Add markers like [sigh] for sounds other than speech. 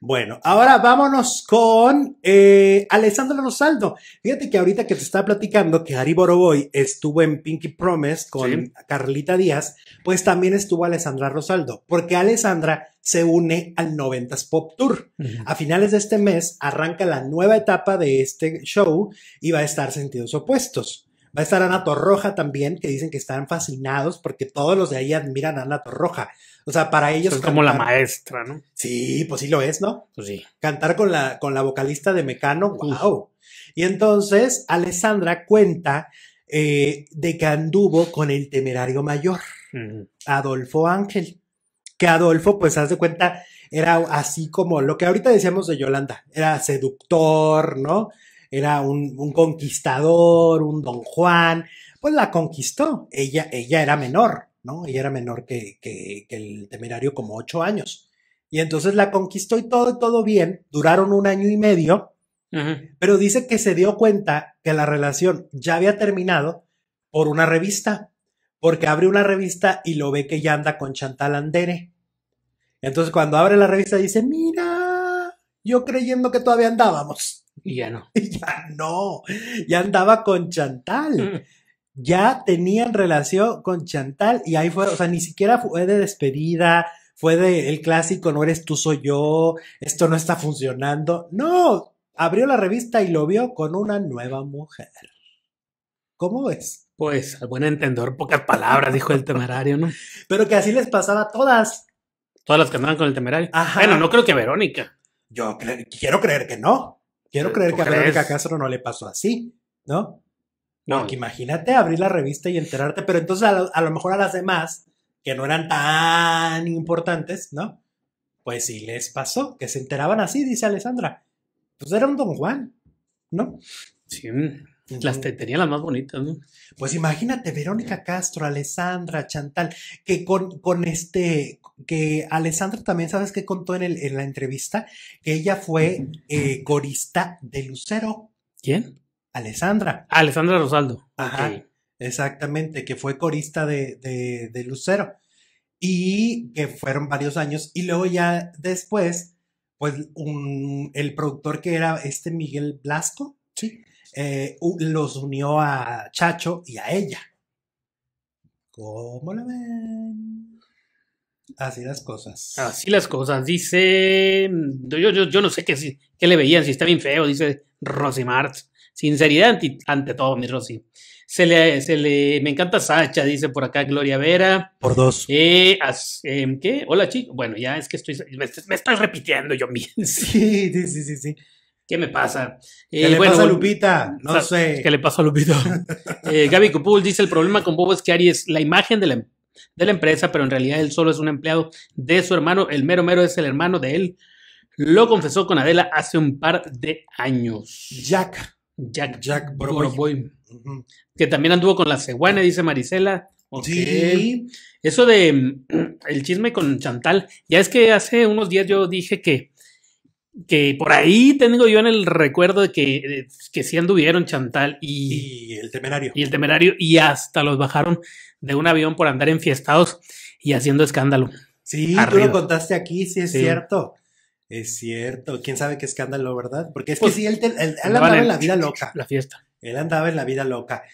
Bueno, ahora vámonos con eh, Alessandra Rosaldo. Fíjate que ahorita que te estaba platicando que Ari Boroboy estuvo en Pinky Promise con Carlita Díaz, pues también estuvo Alessandra Rosaldo, porque Alessandra se une al 90 Pop Tour. A finales de este mes arranca la nueva etapa de este show y va a estar sentidos opuestos. Va a estar Ana Torroja también, que dicen que están fascinados porque todos los de ahí admiran a Ana Torroja. O sea, para ellos. es como la maestra, ¿no? Sí, pues sí lo es, ¿no? Pues sí. Cantar con la, con la vocalista de Mecano, wow. Y entonces, Alessandra cuenta eh, de que anduvo con el temerario mayor, Adolfo Ángel. Que Adolfo, pues, haz de cuenta, era así como lo que ahorita decíamos de Yolanda, era seductor, ¿no? era un, conquistador, un don Juan, pues la conquistó. Ella, ella era menor, ¿no? Ella era menor que, que, el temerario como ocho años. Y entonces la conquistó y todo, todo bien. Duraron un año y medio. Pero dice que se dio cuenta que la relación ya había terminado por una revista, porque abre una revista y lo ve que ya anda con Chantal Andere. Entonces cuando abre la revista dice, mira, yo creyendo que todavía andábamos. Y ya no. [laughs] Y ya no. Ya andaba con Chantal. Mm. ya tenían relación con Chantal y ahí fue, o sea, ni siquiera fue de despedida, fue de el clásico, no eres tú, soy yo, esto no está funcionando. No, abrió la revista y lo vio con una nueva mujer. ¿Cómo ves? Pues, al buen entendor pocas palabras, dijo el temerario, ¿no? [laughs] Pero que así les pasaba a todas. Todas las que andaban con el temerario. Ajá. Bueno, no creo que Verónica. Yo quiero creer que no. Quiero creer que a Verónica Castro no le pasó así, ¿no? No. Porque imagínate abrir la revista y enterarte, pero entonces a lo, mejor a las demás, que no eran tan importantes, ¿no? Pues sí les pasó, que se enteraban así, dice Alessandra. Pues era un Don Juan, ¿no? Sí. Las tenía las más bonitas, Pues imagínate, Verónica Castro, Alessandra, Chantal, que con, este, que Alessandra también, ¿sabes qué contó en, el, en la entrevista? Que ella fue eh, corista de Lucero. ¿Quién? Alessandra. Alessandra Rosaldo. Ajá. Exactamente, que fue corista de, de, de Lucero. Y que fueron varios años. Y luego ya después, pues un, el productor que era este Miguel Blasco. Sí eh, los unió a Chacho y a ella. ¿Cómo le ven? Así las cosas. Así las cosas. Dice. Yo, yo, yo no sé qué, qué, le veían, si está bien feo, dice Mart, Sinceridad ante, todo, mi Rosy. Se le, se le, me encanta Sacha, dice por acá Gloria Vera. Por dos. Eh, em, ¿Qué? Hola, chico, Bueno, ya es que estoy, me, estoy repitiendo yo mismo. [laughs] Sí, sí, sí, sí. ¿Qué me pasa? ¿Qué le pasa a Lupita? No sé. ¿Qué le pasó a Lupita? Gaby Cupul dice, el problema con Bobo es que Ari es la imagen em-, de la, empresa, pero en realidad él solo es un empleado de su hermano. El mero mero es el hermano de él. Lo confesó con Adela hace un par de años. Jack. Jack. Jack Broboy. Que también anduvo con la ceguana, dice Marisela. Sí. Eso de em, el chisme con Chantal. Ya es que hace unos días yo dije que que por ahí tengo yo en el recuerdo de que, eh, que sí anduvieron Chantal y, el temerario. Y el temerario, y hasta los bajaron de un avión por andar enfiestados y haciendo escándalo. Sí, tú lo contaste aquí, sí es cierto. Es cierto, quién sabe qué escándalo, ¿verdad? Porque es que pues, sí, él andaba en la vida loca. La fiesta. Él andaba en la vida loca.